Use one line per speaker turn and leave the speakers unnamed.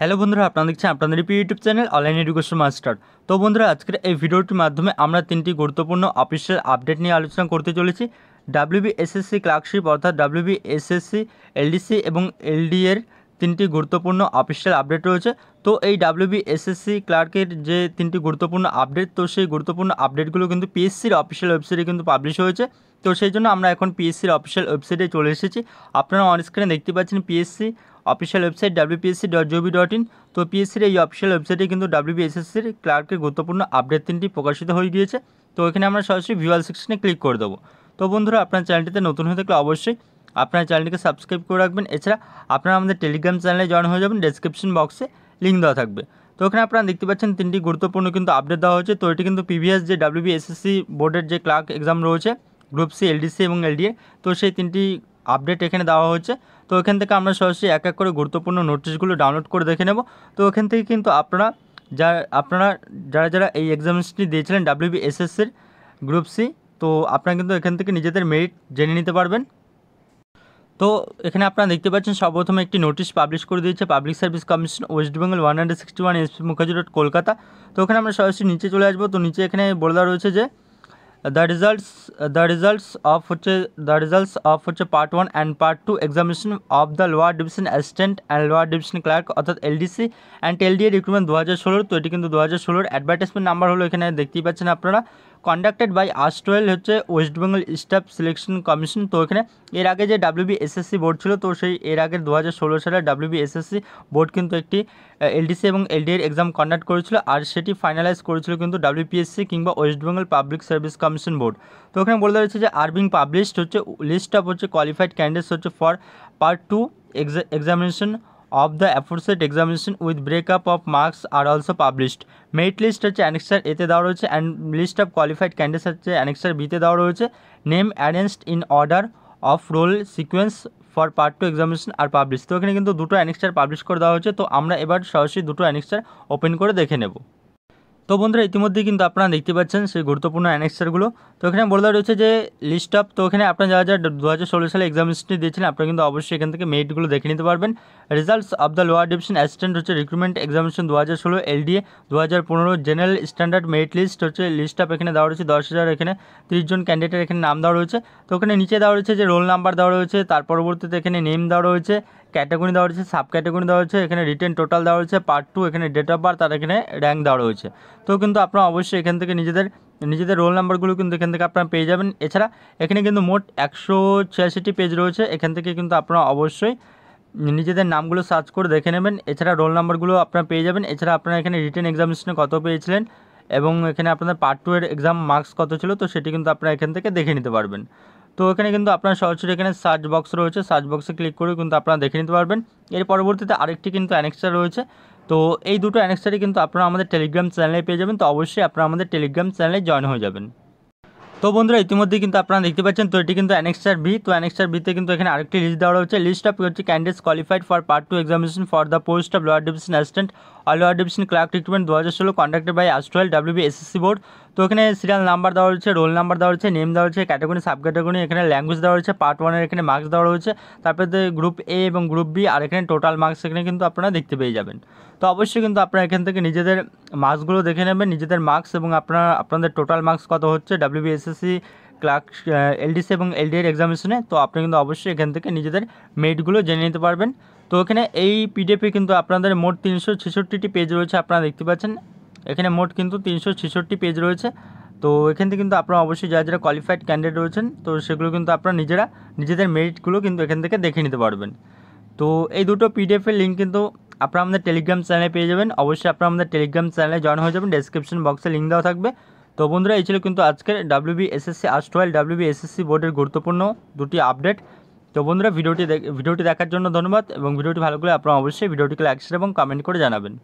hello বন্ধুরা আপনারা দেখছেন আপনাদের YouTube channel online education master তো বন্ধুরা আজকের এই ভিডিওটির মাধ্যমে আমরা তিনটি গুরুত্বপূর্ণ অফিসিয়াল আপডেট নিয়ে আলোচনা করতে চলেছি ডাব্লিউবি এসএসসি ক্লার্কশিপ অর্থাৎ ডাব্লিউবি এসএসসি এলডিসি এবং এলডি এর তিনটি গুরুত্বপূর্ণ অফিসিয়াল আপডেট রয়েছে তো এই এস এসএসসি ক্লার্কের যে তিনটি গুরুত্বপূর্ণ আপডেট তো সেই গুরুত্বপূর্ণ আপডেটগুলো কিন্তু পিএসসির অফিসিয়াল ওয়েবসাইটে কিন্তু পাবলিশ হয়েছে তো সেই জন্য আমরা এখন পিএসসির অফিসিয়াল ওয়েবসাইটে চলে এসেছি আপনারা অনস্ক্রিনে দেখতে পাচ্ছেন PSC official website WBPSC dot GOV dot in তো পিএসসির এই অফিসিয়াল ওয়েবসাইটে কিন্তু ডাব্লিউপিএসএসসির ক্লার্কের গুরুত্বপূর্ণ আপডেট তিনটি প্রকাশিত হয়ে গিয়েছে তো এখানে আমরা সরাসরি ভিউয়াল সেকশনে ক্লিক করে দেবো তো বন্ধুরা আপনার চ্যানেলটিতে নতুন হয়ে থাকলে অবশ্যই আপনার চ্যানেলটিকে সাবস্ক্রাইব করে রাখবেন এছাড়া আপনারা আমাদের টেলিগ্রাম চ্যানেলে জয়েন হয়ে যাবেন ডেসক্রিপশন বক্সে লিঙ্ক দেওয়া থাকবে তো ওখানে আপনারা দেখতে পাচ্ছেন তিনটি গুরুত্বপূর্ণ কিন্তু আপডেট দেওয়া হয়েছে তো এটি কিন্তু পিভিএস যে ডাব্লিউবিএসএসসি বোর্ডের যে ক্লার্ক এক্সাম রয়েছে গ্রুপ সি এলডিসি এবং এলডিএ তো সেই তিনটি আপডেট এখানে দেওয়া হয়েছে তো এখান থেকে আমরা সরাসরি এক এক করে গুরুত্বপূর্ণ নোটিশগুলো ডাউনলোড করে দেখে নেব তো এখান থেকে কিন্তু আপনারা যা আপনারা যারা যারা এই এক্সামিনেশনটি দিয়েছিলেন ডাব্লিউবি এসএসসির গ্রুপ সি তো আপনারা কিন্তু এখান থেকে নিজেদের মেরিট জেনে নিতে পারবেন তো এখানে আপনারা দেখতে পাচ্ছেন সর্বপ্রথমে একটি নোটিশ পাবলিশ করে দিয়েছে public service commission West Bengal one hundred sixty one SP Mukherjee road Kolkata তো ওখানে আমরা সরাসরি নিচে চলে আসবো তো নিচে এখানে বলে দেওয়া রয়েছে যে the results the results of হচ্ছে দ্য রেজাল্টস অফ হচ্ছে part one and part two examination of the lower division assistant and lower division clerk অর্থাৎ এলডিসি অ্যান্ড এলডিএ রিক্রুটমেন্ট দু হাজার ষোলোর তো এটি কিন্তু দু হাজার ষোলোর অ্যাডভার্টাইজমেন্ট নাম্বার হলো এখানে দেখতেই পাচ্ছেন আপনারা কন্ডাক্টেড বাই আস্টোয়েল হচ্ছে West Bengal staff selection commission তো এখানে এর আগে যে ডাব্লিউবি এসএসসি বোর্ড ছিল তো সেই এর আগে দু সালে ডাব্লিউবি এসএসসি বোর্ড কিন্তু একটি এলডিসি এবং এর এক্সাম কন্ডাক্ট করেছিল আর সেটি ফাইনালাইজ করেছিল কিন্তু ডাব্লিউপিএসসি কিংবা West Bengal public service commission board তো ওখানে বলে রয়েছে যে আর বিং পাবলিশড হচ্ছে লিস্ট অফ হচ্ছে কোয়ালিফাইড ক্যান্ডিডেটস হচ্ছে for part two examination the aforesaid examination examination break up of marks are also published merit list হচ্ছে অ্যানেক্সার এতে দেওয়া রয়েছে and list of qualified candidates হচ্ছে অ্যানেক্সার বিতে দেওয়া রয়েছে name arranged in order of roll sequence for part two examination are publish তো এখানে কিন্তু দুটো অ্যানেক্সার পাবলিশ করে দেওয়া হয়েছে তো আমরা এবার সরাসরি দুটো অ্যানেক্সার ওপেন করে দেখে নেব তো বন্ধুরা ইতিমধ্যেই কিন্তু আপনারা দেখতে পাচ্ছেন সেই গুরুত্বপূর্ণ অ্যানেক্সারগুলো তো এখানে বলে দেওয়া রয়েছে যে লিস্ট অফ তো এখানে আপনার যারা যারা দু হাজার ষোলো সালে এক্সাম হিস্ট্রি দিয়েছিলেন আপনারা কিন্তু অবশ্যই এখান থেকে মেরিটগুলো দেখে নিতে পারবেন results of the lower division assistant হচ্ছে রিক্রুটমেন্ট এক্সামিনেশন দু হাজার ষোলো এলডিএ দু হাজার পনেরো জেনারেল স্ট্যান্ডার্ড মেরিট লিস্ট হচ্ছে লিস্ট অফ এখানে দেওয়া রয়েছে দশ হাজার এখানে তিরিশ জন ক্যান্ডিডেটের এখানে নাম দেওয়া রয়েছে তো ওখানে নিচে দেওয়া রয়েছে যে রোল নাম্বার দেওয়া রয়েছে তার পরবর্তীতে এখানে নেম দেওয়া রয়েছে ক্যাটাগরি দেওয়া রয়েছে সাব ক্যাটাগরি দেওয়া রয়েছে এখানে রিটেন টোটাল দেওয়া রয়েছে পার্ট টু এখানে ডেট অফ বার্থ আর এখানে র্যাঙ্ক দেওয়া রয়েছে তো কিন্তু আপনারা অবশ্যই এখান থেকে নিজেদের নিজেদের রোল নাম্বারগুলো কিন্তু এখান থেকে আপনারা পেয়ে যাবেন এছাড়া এখানে কিন্তু মোট একশো ছিয়াশিটি পেজ রয়েছে এখান থেকে কিন্তু আপনারা অবশ্যই নিজেদের নামগুলো সার্চ করে দেখে নেবেন এছাড়া রোল নাম্বারগুলো আপনারা পেয়ে যাবেন এছাড়া আপনারা এখানে রিটেন এক্সামিনেশনে কত পেয়েছিলেন এবং এখানে আপনাদের পার্ট টু এর এক্সাম মার্কস কত ছিল তো সেটি কিন্তু আপনারা এখান থেকে দেখে নিতে পারবেন তো এখানে কিন্তু আপনার সরাসরি এখানে সার্চ বক্স রয়েছে সার্চ বক্সে ক্লিক করে কিন্তু আপনারা দেখে নিতে পারবেন এর পরবর্তীতে আরেকটি কিন্তু অ্যানেক্সার রয়েছে তো এই দুটো অ্যানেক্সারই কিন্তু আপনারা আমাদের টেলিগ্রাম চ্যানেলে পেয়ে যাবেন তো অবশ্যই আপনারা আমাদের টেলিগ্রাম চ্যানেলে জয়েন হয়ে যাবেন তো বন্ধুরা ইতিমধ্যে কিন্তু আপনারা দেখতে পাচ্ছেন তো এটি কিন্তু অ্যানেক্সার বি তো অ্যানেক্সার বিতে কিন্তু এখানে আরেকটি লিস্ট দেওয়া রয়েছে লিস্ট অফ হচ্ছে candidates qualified for part two examination for the post of lower division assistant আলিয়া ডিভিশন ক্লার্ক রিক্রুটমেন্ট দু হাজার ষোলো কন্ডাক্টেড বাই আস্ট্রয়েল ডাব্লিউবি এসএসসি বোর্ড তো এখানে সিরিয়াল নাম্বার দেওয়া রয়েছে রোল নাম্বার দেওয়া রয়েছে নেম দেওয়া রয়েছে ক্যাটাগরি সাব ক্যাটাগরি এখানে ল্যাঙ্গুয়েজ দেওয়া রয়েছে পার্ট ওয়ানের এখানে মার্কস দেওয়া রয়েছে তারপরে গ্রুপ এ এবং গ্রুপ বি আর এখানে টোটাল মার্কস এখানে কিন্তু আপনারা দেখতে পেয়ে যাবেন তো অবশ্যই কিন্তু আপনারা এখান থেকে নিজেদের মার্কসগুলো দেখে নেবেন নিজেদের মার্কস এবং আপনারা আপনাদের টোটাল মার্কস কত হচ্ছে ডাব্লিউবি এসএসসি ক্লার্ক এলডিসি এবং এলডিএর এক্সামিনেশনে তো আপনি কিন্তু অবশ্যই এখান থেকে নিজেদের মেরিটগুলো জেনে নিতে পারবেন তো এখানে এই পিডিএফে কিন্তু আপনাদের মোট তিনশো ছেষট্টিটি পেজ রয়েছে আপনারা দেখতে পাচ্ছেন এখানে মোট কিন্তু তিনশো ছেষট্টি পেজ রয়েছে তো এখান থেকে কিন্তু আপনারা অবশ্যই যারা যারা কোয়ালিফাইড ক্যান্ডিডেট রয়েছেন তো সেগুলো কিন্তু আপনারা নিজেরা নিজেদের মেরিটগুলো কিন্তু এখান থেকে দেখে নিতে পারবেন তো এই দুটো পিডিএফের লিঙ্ক কিন্তু আপনারা আমাদের টেলিগ্রাম চ্যানেলে পেয়ে যাবেন অবশ্যই আপনারা আমাদের টেলিগ্রাম চ্যানেলে জয়েন হয়ে যাবেন ডেসক্রিপশন বক্সে লিঙ্ক দেওয়া থাকবে তো বন্ধুরা এই ছিল কিন্তু আজকের WB SSC twelve WB SSC বোর্ডের গুরুত্বপূর্ণ দুটি আপডেট তো বন্ধুরা ভিডিওটি ভিডিওটি দেখার জন্য ধন্যবাদ এবং ভিডিওটি ভালো করে আপনারা অবশ্যই ভিডিওটিকে লাইক শেয়ার এবং কমেন্ট করে জানাবেন